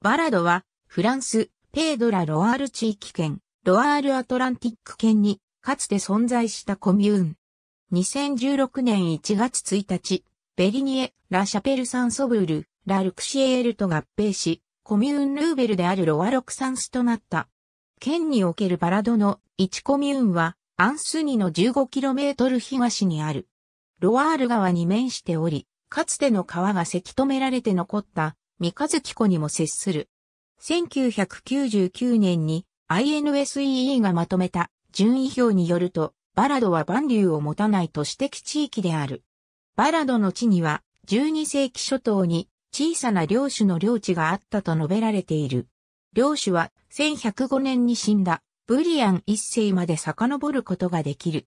バラドは、フランス、ペードラ・ロアール地域圏、ロアール・アトランティック圏に、かつて存在したコミューン。2016年1月1日、ベリニエ・ラ・シャペル・サン・ソブール、ラ・ルクシエールと合併し、コミューン・ルーベルであるロア・ロクサンスとなった。県におけるバラドの1コミューンは、アンスニの 15km 東にある。ロアール川に面しており、かつての川がせき止められて残った三日月湖にも接する。1999年に INSEE がまとめた順位表によると、バラドは万流を持たない都市的地域である。バラドの地には12世紀初頭に小さな領主の領地があったと述べられている。領主は1105年に死んだブリアン一世まで遡ることができる。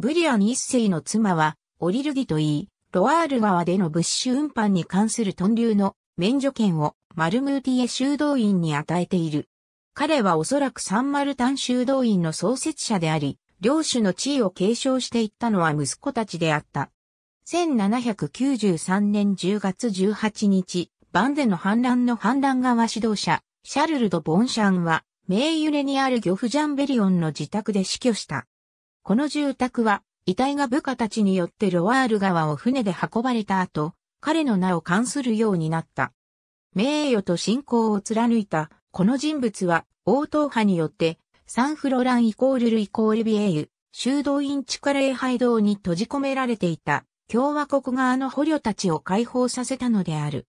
ブリアン一世の妻はオリルギと言い、ロワール川での物資運搬に関する屯留の免除権をマルムーティエ修道院に与えている。彼はおそらくサンマルタン修道院の創設者であり、領主の地位を継承していったのは息子たちであった。1793年10月18日、バンデの反乱の反乱側指導者、シャルル・ド・ボンシャンは、名揺れにある漁夫ジャンベリオンの自宅で死去した。この住宅は、遺体が部下たちによってロワール川を船で運ばれた後、彼の名を冠するようになった。名誉と信仰を貫いた、この人物は、王党派によって、サンフロランイコールルイコールビエユ、修道院地下礼拝堂に閉じ込められていた、共和国側の捕虜たちを解放させたのである。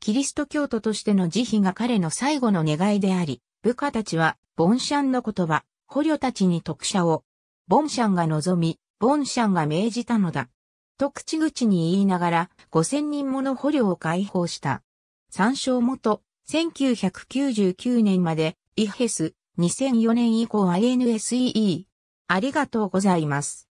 キリスト教徒としての慈悲が彼の最後の願いであり、部下たちは、ボンシャンの言葉、捕虜たちに特赦を、ボンシャンが望み、ボンシャンが命じたのだ。と口々に言いながら、5000人もの捕虜を解放した。参照元、1999年まで、イヘス、2004年以降 i n s e e ありがとうございます。